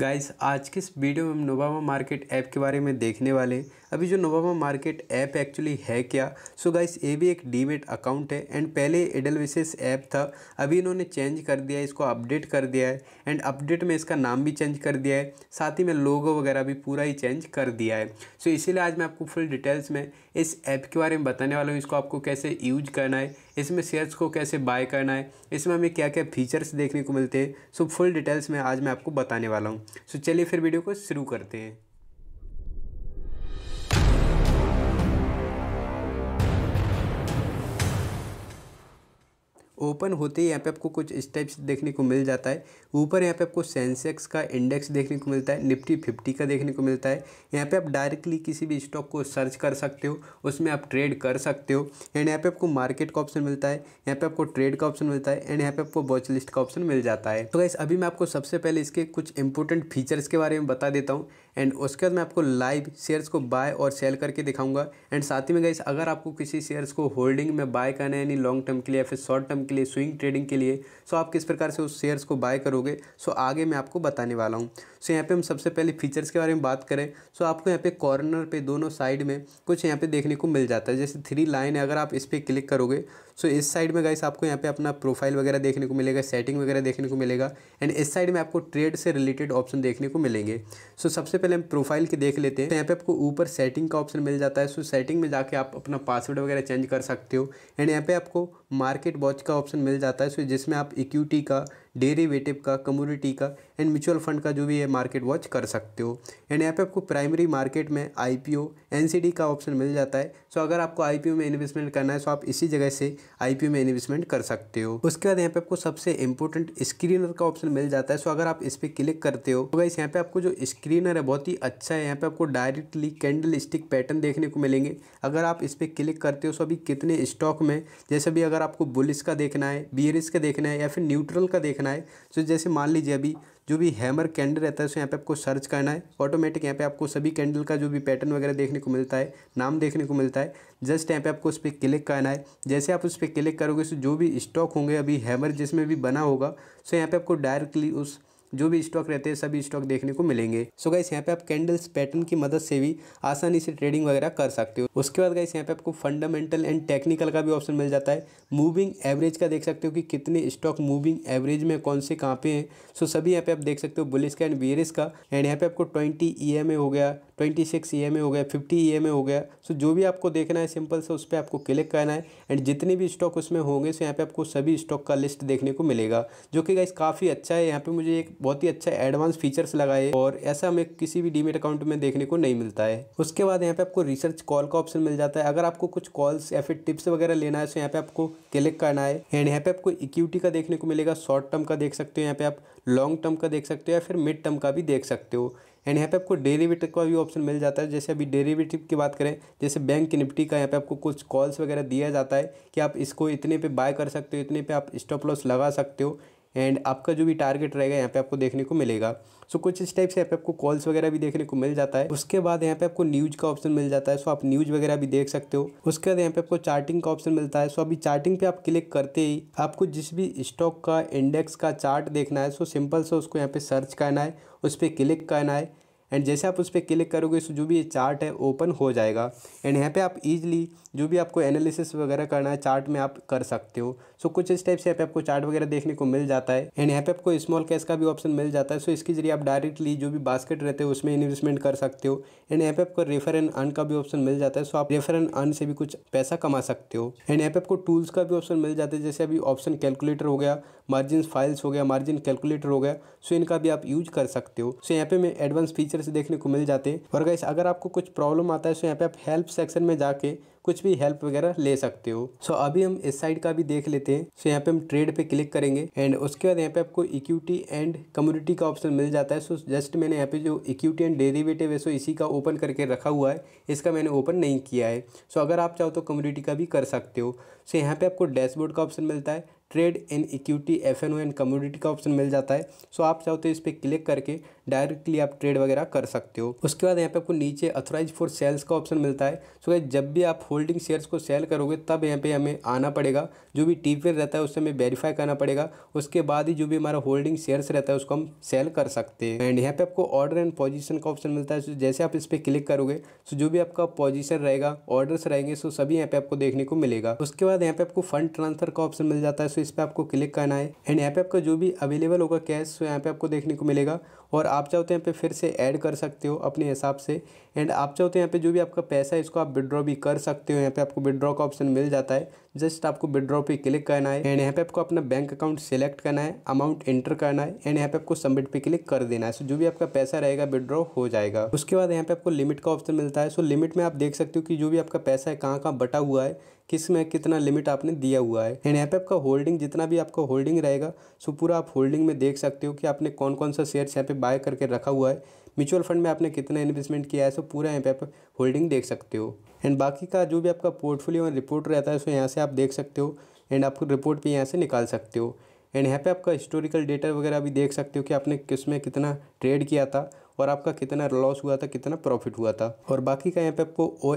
guys आज के इस वीडियो में हम नोबामा मार्केट ऐप के बारे में देखने वाले अभी जो नोवामा मार्केट ऐप एक्चुअली है क्या सो गाइस ये भी एक डीमेट अकाउंट है एंड पहले एडल विशेष ऐप था अभी इन्होंने चेंज कर दिया है इसको अपडेट कर दिया है एंड अपडेट में इसका नाम भी चेंज कर दिया है साथ ही में लोगो वगैरह भी पूरा ही चेंज कर दिया है सो so, इसीलिए आज मैं आपको फुल डिटेल्स में इस ऐप के बारे में बताने वाला हूँ इसको आपको कैसे यूज करना है इसमें शेयर्स को कैसे बाय करना है इसमें हमें क्या क्या फीचर्स देखने को मिलते हैं सो फुल डिटेल्स में आज मैं आपको बताने वाला हूँ सो चलिए फिर वीडियो को शुरू करते हैं ओपन होते ही यहाँ पे आपको कुछ स्टेप्स देखने को मिल जाता है ऊपर यहाँ पे आपको सेंसेक्स का इंडेक्स देखने को मिलता है निफ्टी फिफ्टी का देखने को मिलता है यहाँ पे आप डायरेक्टली किसी भी स्टॉक को सर्च कर सकते हो उसमें आप ट्रेड कर सकते हो एंड यहाँ पे आपको मार्केट का ऑप्शन मिलता है यहाँ पे आपको ट्रेड का ऑप्शन मिलता है एंड यहाँ पे आपको वॉच लिस्ट का ऑप्शन मिल जाता है तो गैस अभी मैं आपको सबसे पहले इसके कुछ इंपॉर्टेंट फीचर्स के बारे में बता देता हूँ एंड उसके बाद मैं आपको लाइव शेयर्स को बाय और सेल करके दिखाऊंगा एंड साथ ही में गई अगर आपको किसी शेयर्स को होल्डिंग में बाय करना है यानी लॉन्ग टर्म के लिए या फिर शॉर्ट टर्म के लिए स्विंग ट्रेडिंग के लिए सो आप किस प्रकार से उस शेयर्स को बाय करोगे सो आगे मैं आपको बताने वाला हूँ सो यहाँ पर हम सबसे पहले फीचर्स के बारे में बात करें सो आपको यहाँ पे कॉर्नर पर दोनों साइड में कुछ यहाँ पर देखने को मिल जाता है जैसे थ्री लाइन है अगर आप इस पर क्लिक करोगे सो इस साइड में गाइस आपको यहाँ पे अपना प्रोफाइल वगैरह देखने को मिलेगा सेटिंग वगैरह देखने को मिलेगा एंड इस साइड में आपको ट्रेड से रिलेटेड ऑप्शन देखने को मिलेंगे सो so, सबसे पहले हम प्रोफाइल के देख लेते हैं तो यहाँ पे आपको ऊपर सेटिंग का ऑप्शन मिल जाता है सो so, सेटिंग में जाके आप अपना पासवर्ड वगैरह चेंज कर सकते हो एंड यहाँ पर आपको मार्केट वॉच का ऑप्शन मिल जाता है सो जिसमें आप इक्विटी का डेरिवेटिव का कम्युनिटी का एंड म्यूचुअल फंड का जो भी है मार्केट वॉच कर सकते हो एंड यहाँ पे आपको प्राइमरी मार्केट में आई पी का ऑप्शन मिल जाता है सो अगर आपको आई में इन्वेस्टमेंट करना है सो आप इसी जगह से आई में इन्वेस्टमेंट कर सकते हो उसके बाद यहाँ पे आपको सबसे इंपॉर्टेंट स्क्रीनर का ऑप्शन मिल जाता है सो अगर आप इस पर क्लिक करते हो तो वैसे यहाँ पे आपको जो स्क्रीनर है बहुत ही अच्छा है यहाँ पे आपको डायरेक्टली कैंडल स्टिक पैटर्न देखने को मिलेंगे अगर आप इस पर क्लिक करते हो सो अभी कितने स्टॉक में जैसे भी अगर आपको बुलिस का देखना है बियरिस का देखना है या फिर न्यूट्रल का देखना ऑप्शन है तो जैसे मान लीजिए अभी जो भी हैमर कैंडल रहता है उसे यहाँ पे आपको सर्च करना है ऑटोमेटिक यहाँ पे आपको सभी कैंडल का जो भी पैटर्न वगैरह देखने को मिलता है नाम देखने को मिलता है जस्ट यहाँ पे आपको उस पर क्लिक करना है जैसे आप उस पर क्लिक करोगे तो जो भी स्टॉक होंगे अभी हैमर जिसमें भी बना होगा सो यहाँ पे आपको डायरेक्टली उस जो भी स्टॉक रहते हैं सभी स्टॉक देखने को मिलेंगे सो गाइस यहाँ पे आप कैंडल्स पैटर्न की मदद से भी आसानी से ट्रेडिंग वगैरह कर सकते हो उसके बाद गाइस यहाँ पे आपको फंडामेंटल एंड टेक्निकल का भी ऑप्शन मिल जाता है मूविंग एवरेज का देख सकते हो कि कितने स्टॉक मूविंग एवरेज में कौन से कहाँ पे हैं सो सभी यहाँ पे आप देख सकते हो बुलिस का एंड बियरिस का एंड यहाँ पे आपको ट्वेंटी ई हो गया ट्वेंटी सिक्स ई हो गया फिफ्टी ई हो गया सो जो भी आपको देखना है सिंपल से उस पर आपको क्लिक करना है एंड जितने भी स्टॉक उसमें होंगे सो यहाँ पे आपको सभी स्टॉक का लिस्ट देखने को मिलेगा जो कि गाइस काफ़ी अच्छा है यहाँ पे मुझे एक बहुत ही अच्छा एडवांस फीचर्स लगाए और ऐसा हमें किसी भी डीमेट अकाउंट में देखने को नहीं मिलता है उसके बाद यहाँ पे आपको रिसर्च कॉल का ऑप्शन मिल जाता है अगर आपको कुछ कॉल्स या फिर टिप्स वगैरह लेना है तो यहाँ पे आपको क्लिक करना है एंड यहाँ पे आपको इक्विटी का देखने को मिलेगा शॉर्ट टर्म का देख सकते हो यहाँ पे आप लॉन्ग टर्म का देख सकते हो या फिर मिड टर्म का भी देख सकते हो एंड यहाँ पे आपको डेरिवेटिव का भी ऑप्शन मिल जाता है जैसे अभी डेरिवेटिव की बात करें जैसे बैंक की निफ्टी का यहाँ पे आपको कुछ कॉल्स वगैरह दिया जाता है कि आप इसको इतने पे बाय कर सकते हो इतने पे आप स्टॉप लॉस लगा सकते हो एंड आपका जो भी टारगेट रहेगा यहाँ पे आपको देखने को मिलेगा सो कुछ इस टाइप से यहाँ पे आपको कॉल्स वगैरह भी देखने को मिल जाता है उसके बाद यहाँ पे आपको न्यूज का ऑप्शन मिल जाता है सो आप न्यूज वगैरह भी देख सकते हो उसके बाद यहाँ पे आपको चार्टिंग का ऑप्शन मिलता है सो अभी चार्टिंग पे आप क्लिक करते ही आपको जिस भी स्टॉक का इंडेक्स का चार्ट देखना है सो सिंपल से उसको यहाँ पे सर्च करना है उस पर क्लिक करना है एंड जैसे आप उस पर क्लिक करोगे तो जो भी ये चार्ट है ओपन हो जाएगा एंड यहाँ पे आप इजीली जो भी आपको एनालिसिस वगैरह करना है चार्ट में आप कर सकते हो सो so, कुछ इस टाइप से यहाँ पे आपको चार्ट वगैरह देखने को मिल जाता है एंड यहाँ पे आपको स्मॉल कैश का भी ऑप्शन मिल जाता है सो so, इसके जरिए आप डायरेक्टली जो भी बास्केट रहते हो उसमें इन्वेस्टमेंट कर सकते हो एंड यहाँ पे आपको रेफर एंड अन का भी ऑप्शन मिल जाता है सो so, आप रेफर एंड अन से भी कुछ पैसा कमा सकते हो एंड यहाँ पे आपको टूल्स का भी ऑप्शन मिल जाता है जैसे अभी ऑप्शन कैलकुलेटर हो गया मार्जिन फाइल्स हो गया मार्जिन कैलकुलेटर हो गया सो इनका भी आप यूज कर सकते हो सो यहाँ पे मैं एडवांस फीचर फीचर से देखने को मिल जाते हैं और गैस अगर आपको कुछ प्रॉब्लम आता है तो यहाँ पे आप हेल्प सेक्शन में जाके कुछ भी हेल्प वगैरह ले सकते हो सो so, अभी हम इस साइड का भी देख लेते हैं सो so, यहाँ पे हम ट्रेड पे क्लिक करेंगे एंड उसके बाद यहाँ पे आपको इक्विटी एंड कम्युनिटी का ऑप्शन मिल जाता है सो so, जस्ट मैंने यहाँ पे जो इक्विटी एंड डेरिवेटिव है सो इसी का ओपन करके रखा हुआ है इसका मैंने ओपन नहीं किया है सो so, अगर आप चाहो तो कम्युनिटी का भी कर सकते हो सो so, यहाँ पर आपको डैशबोर्ड का ऑप्शन मिलता है trade in equity F N O and commodity का ऑप्शन मिल जाता है सो आप चाहो तो इस पर क्लिक करके डायरेक्टली आप ट्रेड वगैरह कर सकते हो उसके बाद यहाँ पे आपको नीचे अथोराइज फॉर सेल्स का ऑप्शन मिलता है सो so, जब भी आप होल्डिंग शेयर्स को सेल करोगे तब यहाँ पे हमें आना पड़ेगा जो भी टी रहता है उससे हमें वेरीफाई करना पड़ेगा उसके बाद ही जो भी हमारा होल्डिंग शेयर्स रहता है उसको हम सेल कर सकते हैं एंड यहाँ पे आपको ऑर्डर एंड पोजिशन का ऑप्शन मिलता है सो so, जैसे आप इस पर क्लिक करोगे सो so, जो भी आपका पोजिशन रहेगा ऑर्डर्स रहेंगे सो सभी यहाँ पे आपको देखने को मिलेगा उसके बाद यहाँ पे आपको फंड ट्रांसफर का ऑप्शन मिल जाता है सो इस पर आपको क्लिक करना है एंड यहाँ पे आपका जो भी अवेलेबल होगा कैश सो यहाँ पे आपको देखने को मिलेगा और आप चाहो तो यहाँ पे फिर से ऐड कर सकते हो अपने हिसाब से एंड आप चाहो तो यहाँ पे जो भी आपका पैसा है इसको आप विड्रॉ भी कर सकते हो यहाँ पे आपको विड्रॉ का ऑप्शन मिल जाता है जस्ट आपको विड्रॉ पे क्लिक करना है एंड यहाँ पे आपको अपना बैंक अकाउंट सेलेक्ट करना है अमाउंट एंटर करना है एंड यहाँ पे आपको सबमिट पे क्लिक कर देना है सो जो भी आपका पैसा रहेगा विड्रॉ हो जाएगा उसके बाद यहाँ पे आपको लिमिट का ऑप्शन मिलता है सो लिमिट में आप देख सकते हो कि जो भी आपका पैसा है कहाँ कहाँ बटा हुआ है किस में कितना लिमिट आपने दिया हुआ है एंड यहाँ पे आपका होल्डिंग जितना भी आपका होल्डिंग रहेगा सो पूरा आप होल्डिंग में देख सकते हो कि आपने कौन कौन सा शेयर्स यहाँ पे बाय करके रखा हुआ है म्यूचुअल फंड में आपने कितना इन्वेस्टमेंट किया है सो पूरा यहाँ पे आप होल्डिंग देख सकते हो एंड बाकी का जो भी आपका पोर्टफोलियो और रिपोर्ट रहता है सो यहाँ से आप देख सकते हो एंड आप रिपोर्ट भी यहाँ से निकाल सकते हो एंड यहाँ पे आपका हिस्टोरिकल डेटा वगैरह भी देख सकते हो कि आपने किस में कितना ट्रेड किया था और आपका कितना लॉस हुआ था कितना प्रॉफिट हुआ था और बाकी का यहाँ पे आपको ओ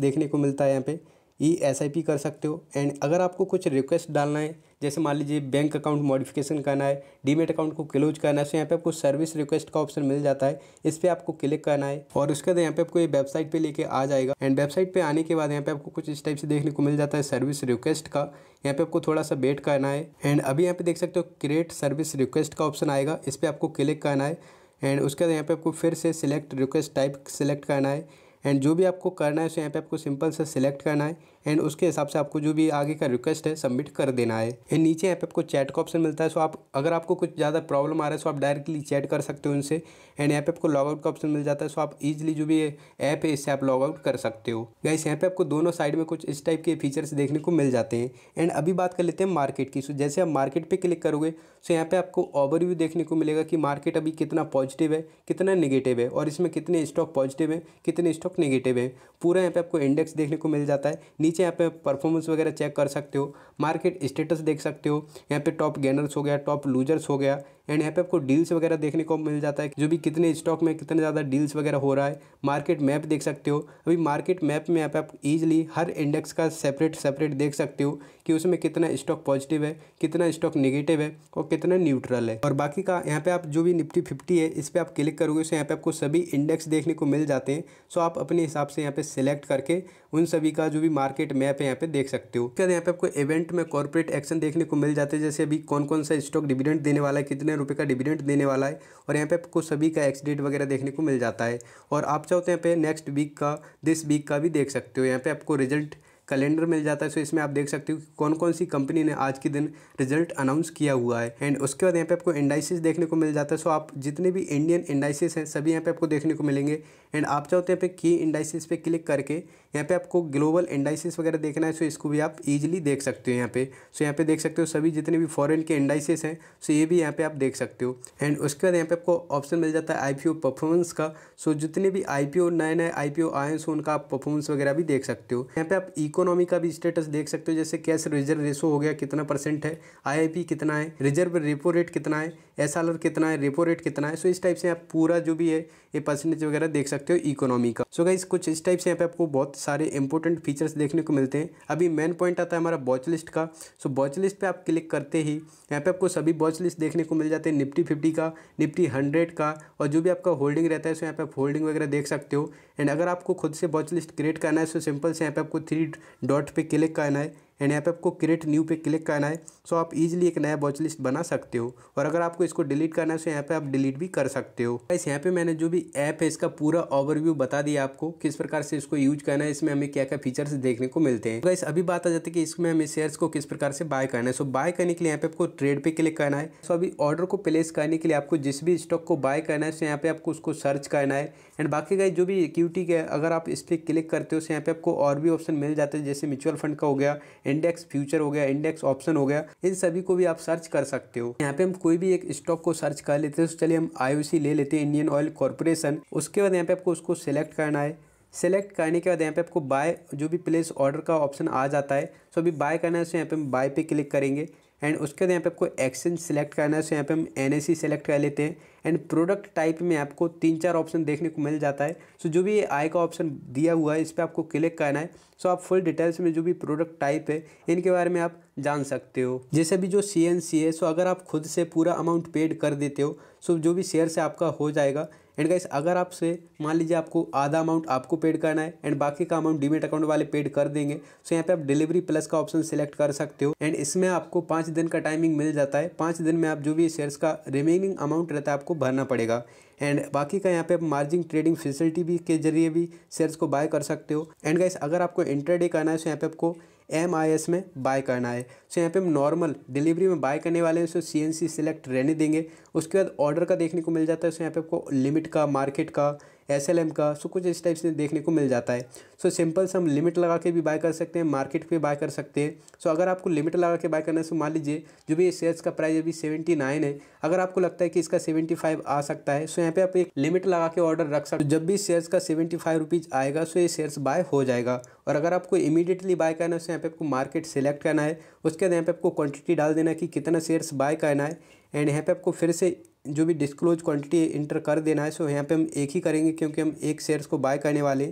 देखने को मिलता है यहाँ पे ई एस आई पी कर सकते हो एंड अगर आपको कुछ रिक्वेस्ट डालना है जैसे मान लीजिए बैंक अकाउंट मॉडिफिकेशन करना है डीमेट अकाउंट को क्लोज करना है तो यहाँ पे आपको सर्विस रिक्वेस्ट का ऑप्शन मिल जाता है इस पर आपको क्लिक करना है और उसके बाद यहाँ पे आपको ये वेबसाइट पे लेके आ जाएगा एंड वेबसाइट पे आने के बाद यहाँ पे आपको कुछ इस टाइप से देखने को मिल जाता है सर्विस रिक्वेस्ट का यहाँ पे आपको थोड़ा सा वेट करना है एंड अभी यहाँ पे देख सकते हो क्रिएट सर्विस रिक्वेस्ट का ऑप्शन आएगा इस पर आपको क्लिक करना है एंड उसके बाद यहाँ पे आपको फिर से सिलेक्ट रिक्वेस्ट टाइप सेलेक्ट करना है एंड जो भी आपको करना है उसे यहाँ पे आपको सिंपल से सिलेक्ट करना है एंड उसके हिसाब से आपको जो भी आगे का रिक्वेस्ट है सबमिट कर देना है एंड नीचे ऐप आपको चैट का ऑप्शन मिलता है सो आप अगर आपको कुछ ज़्यादा प्रॉब्लम आ रहा है सो आप डायरेक्टली चैट कर सकते हो उनसे एंड ऐप आपको लॉगआउट का ऑप्शन मिल जाता है सो आप ईजिली जो भी ऐप है इससे आप लॉगआउट कर सकते हो गाइस यहाँ पे आपको दोनों साइड में कुछ इस टाइप के फीचर्स देखने को मिल जाते हैं एंड अभी बात कर लेते हैं मार्केट की सो जैसे आप मार्केट पर क्लिक करोगे सो यहाँ पे आपको ओवरव्यू देखने को मिलेगा कि मार्केट अभी कितना पॉजिटिव है कितना नेगेटिव है और इसमें कितने स्टॉक पॉजिटिव है कितने स्टॉक नेगेटिव है पूरा यहाँ पे आपको इंडेक्स देखने को मिल जाता है नीचे यहाँ पे परफॉर्मेंस वगैरह चेक कर सकते हो मार्केट स्टेटस देख सकते हो यहाँ पे टॉप गेनर्स हो गया टॉप लूजर्स हो गया एंड यहाँ पे आपको डील्स वगैरह देखने को मिल जाता है जो भी कितने स्टॉक में कितने ज़्यादा डील्स वगैरह हो रहा है मार्केट मैप देख सकते हो अभी मार्केट मैप में यहाँ पे आप ईजिली हर इंडेक्स का सेपरेट सेपरेट देख सकते हो कि उसमें कितना स्टॉक पॉजिटिव है कितना स्टॉक निगेटिव है और कितना न्यूट्रल है और बाकी का यहाँ पे आप जो भी निफ्टी फिफ्टी है इस पर आप क्लिक करोगे उससे तो यहाँ पर आपको सभी इंडेक्स देखने को मिल जाते हैं सो आप अपने हिसाब से यहाँ पे सिलेक्ट करके उन सभी का जो भी मार्केट मैप है यहाँ पे देख सकते हो उसके बाद यहाँ पे आपको इवेंट में कॉर्पोरेट एक्शन देखने को मिल जाते हैं जैसे अभी कौन कौन सा स्टॉक डिविडेंड देने वाला है कितने कितने रुपये का डिविडेंड देने वाला है और यहाँ पे आपको सभी का एक्सडेट वगैरह देखने को मिल जाता है और आप चाहो तो यहाँ पे नेक्स्ट वीक का दिस वीक का भी देख सकते हो यहाँ पे आपको रिजल्ट कैलेंडर मिल जाता है सो इसमें आप देख सकते हो कि कौन कौन सी कंपनी ने आज के दिन रिजल्ट अनाउंस किया हुआ है एंड उसके बाद यहाँ पे आपको इंडाइसिस देखने को मिल जाता है सो आप जितने भी इंडियन इंडाइसिस हैं सभी यहाँ पे आपको देखने को मिलेंगे एंड आप चाहते तो हैं यहाँ पे की इंडाइसिस पे क्लिक करके यहाँ पे आपको ग्लोबल इंडाइसिस वगैरह देखना है सो इसको भी आप ईजिली देख सकते हो यहाँ पे सो यहाँ पे देख सकते हो सभी जितने भी फॉरन के इंडाइसिस हैं सो ये भी यहाँ पे आप देख सकते हो एंड उसके बाद यहाँ पे आपको ऑप्शन मिल जाता है ओ परफॉर्मेंस का सो जितने भी ओ नए नए आई ओ आए हैं सो उनका आप परफॉर्मेंस वगैरह भी देख सकते हो यहाँ पे आप ई इकोनॉमी का भी स्टेटस देख सकते हो जैसे कैश रिजर्व रेशो हो गया कितना परसेंट है आईआईपी कितना है रिजर्व रेपो रेट कितना है एस कितना है रेपो रेट कितना है सो इस टाइप से आप पूरा जो भी है ये परसेंटेज वगैरह देख सकते हो इकोनॉमी का सो गई कुछ इस टाइप से यहाँ पे आपको बहुत सारे इंपॉर्टेंट फीचर्स देखने को मिलते हैं अभी मेन पॉइंट आता है हमारा बॉच लिस्ट का सो बॉच लिस्ट पर आप क्लिक करते ही यहाँ पे आपको सभी बॉच लिस्ट देखने को मिल जाते हैं निफ्टी फिफ्टी का निफ्टी हंड्रेड का और जो भी आपका होल्डिंग रहता है सो यहाँ पे आप होल्डिंग वगैरह देख सकते हो एंड अगर आपको खुद से बॉच लिस्ट क्रिएट करना है सो सिंपल से यहाँ पे आपको थ्री डॉट पे क्लिक करना है एंड यहाँ पे आपको क्रिएट न्यू पे क्लिक करना है सो आप इजीली एक नया वॉच लिस्ट बना सकते हो और अगर आपको इसको डिलीट करना है तो यहाँ पे आप डिलीट भी कर सकते हो इस यहाँ पे मैंने जो भी ऐप है इसका पूरा ओवरव्यू बता दिया आपको किस प्रकार से इसको यूज करना है इसमें हमें क्या क्या फीचर्स देखने को मिलते हैं गाइस अभी बात आ जाती है कि इसमें हमें शेयर्स को किस प्रकार से बाय करना है सो बाय करने के लिए यहाँ पे आपको ट्रेड पे क्लिक करना है सो अभी ऑर्डर को प्लेस करने के लिए आपको जिस भी स्टॉक को बाय करना है सो तो यहाँ पे आपको उसको सर्च करना है एंड बाकी का जो भी इक्विटी है अगर आप इस पर क्लिक करते हो तो यहाँ पे आपको और भी ऑप्शन मिल जाते हैं जैसे म्यूचुअल फंड का हो गया इंडेक्स फ्यूचर हो गया इंडेक्स ऑप्शन हो गया इन सभी को भी आप सर्च कर सकते हो यहाँ पे हम कोई भी एक स्टॉक को सर्च कर लेते हैं तो चलिए हम आई ले लेते हैं इंडियन ऑयल कॉरपोरेशन उसके बाद यहाँ पे आपको उसको सिलेक्ट करना है सेलेक्ट करने के बाद यहाँ पे आपको बाय जो भी प्लेस ऑर्डर का ऑप्शन आ जाता है सो अभी बाय करना है तो यहाँ पे हम बाय पे क्लिक करेंगे एंड उसके बाद यहाँ पे आपको एक्सचेंज सेलेक्ट करना है सो यहाँ पे हम एन सेलेक्ट कर लेते हैं एंड प्रोडक्ट टाइप में आपको तीन चार ऑप्शन देखने को मिल जाता है सो so, जो भी आई का ऑप्शन दिया हुआ है इस पर आपको क्लिक करना है सो so, आप फुल डिटेल्स में जो भी प्रोडक्ट टाइप है इनके बारे में आप जान सकते हो जैसे भी जो सी एन सी है सो अगर आप खुद से पूरा अमाउंट पेड कर देते हो सो so, जो भी शेयर से आपका हो जाएगा एंड गाइस अगर आपसे मान लीजिए आपको आधा अमाउंट आपको पेड करना है एंड बाकी का अमाउंट डीमेट अकाउंट वाले पेड कर देंगे तो यहाँ पे आप डिलीवरी प्लस का ऑप्शन सेलेक्ट कर सकते हो एंड इसमें आपको पाँच दिन का टाइमिंग मिल जाता है पाँच दिन में आप जो भी शेयर्स का रिमेनिंग अमाउंट रहता है आपको भरना पड़ेगा एंड बाकी का यहाँ पे आप मार्जिन ट्रेडिंग फैसिलिटी भी के जरिए भी शेयर्स को बाय कर सकते हो एंड गाइस अगर आपको इंटरडे करना है तो यहाँ पे आपको एम आई एस में बाय करना है सो यहाँ पे हम नॉर्मल डिलीवरी में बाय करने वाले हैं सो सी एन सी सिलेक्ट रहने देंगे उसके बाद ऑर्डर का देखने को मिल जाता है सो यहाँ पे आपको लिमिट का मार्केट का एस का सो कुछ इस टाइप से देखने को मिल जाता है सो सिंपल से हम लिमिट लगा के भी बाय कर सकते हैं मार्केट पे बाय कर सकते हैं सो अगर आपको लिमिट लगा के बाय करना है सो मान लीजिए जो भी शेयर्स का प्राइस अभी सेवेंटी नाइन है अगर आपको लगता है कि इसका सेवेंटी फाइव आ सकता है सो यहाँ पे आप एक लिमिट लगा के ऑर्डर रख सकते जब भी शेयर्स का सेवेंटी फाइव रुपीज़ आएगा सो ये शेयर्स बाय हो जाएगा और अगर आपको इमीडिएटली बाय करना है सो यहाँ पे आपको मार्केट सेलेक्ट करना है उसके बाद यहाँ पे आपको क्वांटिटी डाल देना कि कितना शेयर्स बाय करना है एंड यहाँ पे आपको फिर से जो भी डिस्क्लोज क्वांटिटी इंटर कर देना है सो यहाँ पे हम एक ही करेंगे क्योंकि हम एक शेयर्स को बाय करने वाले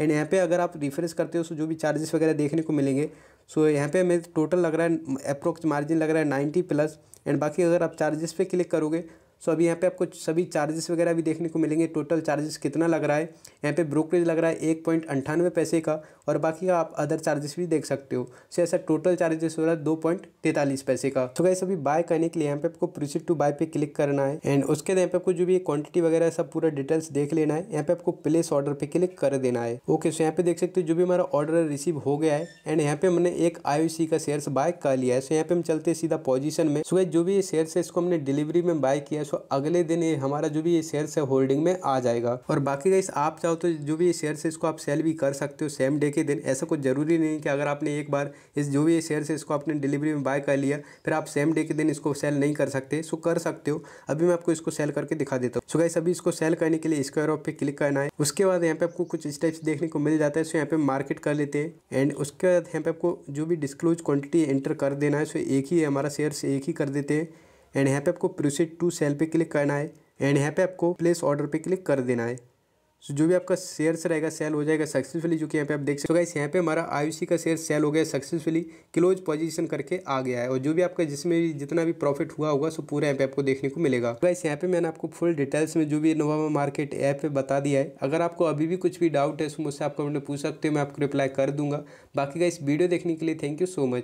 एंड यहाँ पे अगर आप रिफ्रेश करते हो सो जो भी चार्जेस वगैरह देखने को मिलेंगे सो यहाँ पे हमें टोटल लग रहा है अप्रोक्स मार्जिन लग रहा है नाइन्टी प्लस एंड बाकी अगर आप चार्जेस पे क्लिक करोगे सो अभी यहाँ पे आपको सभी चार्जेस वगैरह भी देखने को मिलेंगे टोटल चार्जेस कितना लग रहा है यहाँ पे ब्रोकरेज लग रहा है एक पॉइंट अंठानवे पैसे का और बाकी का आप अदर चार्जेस भी देख सकते हो सो ऐसा टोटल चार्जेस हो रहा है दो पॉइंट तैतालीस पैसे का तो कैसे अभी बाय करने के लिए यहाँ पे आपको प्रोसीड टू बाय पे क्लिक करना है एंड उसके यहाँ पे आपको जो भी क्वान्टिटी वगैरह सब पूरा डिटेल्स देख लेना है यहाँ पे आपको प्लेस ऑर्डर पे क्लिक कर देना है ओके सो यहाँ पे देख सकते हो जो भी हमारा ऑर्डर रिसीव हो गया है एंड यहाँ पे हमने एक आई का शेयर बाय कर लिया है सो यहाँ पे हम चलते सीधा पोजिशन में सो जो भी शेयर है इसको हमने डिलीवरी में बाय किया सो अगले दिन ये हमारा जो भी ये शेयर्स है होल्डिंग में आ जाएगा और बाकी गाइस आप चाहो तो जो भी ये शेयर्स है इसको आप सेल भी कर सकते हो सेम डे के दिन ऐसा कुछ ज़रूरी नहीं कि अगर आपने एक बार इस जो भी ये से है इसको आपने डिलीवरी में बाय कर लिया फिर आप सेम डे के दिन इसको सेल नहीं कर सकते सो कर सकते हो अभी मैं आपको इसको सेल करके दिखा देता हूँ सो गाइस अभी इसको सेल करने के लिए स्क्वायर ऑफ पे क्लिक करना है उसके बाद यहाँ पे आपको कुछ स्टेप्स देखने को मिल जाता है सो यहाँ पे मार्केट कर लेते हैं एंड उसके बाद यहाँ पे आपको जो भी डिस्क्लोज क्वांटिटी एंटर कर देना है सो एक ही हमारा शेयर्स एक ही कर देते हैं एंड यहाँ पे आपको प्रोसीड टू सेल पे क्लिक करना है एंड यहाँ पे आपको प्लेस ऑर्डर पे क्लिक कर देना है सो जो भी आपका शेयर्स रहेगा सेल हो जाएगा सक्सेसफुली जो कि यहाँ पे आप देख सकते हो गाइस यहाँ पे हमारा आई का शेयर सेल हो गया सक्सेसफुली क्लोज पोजीशन करके आ गया है और जो भी आपका जिसमें भी जितना भी प्रॉफिट हुआ होगा सो पूरा यहाँ पे आपको देखने को मिलेगा गाइस यहाँ पे मैंने आपको फुल डिटेल्स में जो भी नोवामा मार्केट ऐप पे बता दिया है अगर आपको अभी भी कुछ भी डाउट है सो मुझसे आप कमेंट पूछ सकते हो मैं आपको रिप्लाई कर दूंगा बाकी गाइस वीडियो देखने के लिए थैंक यू सो मच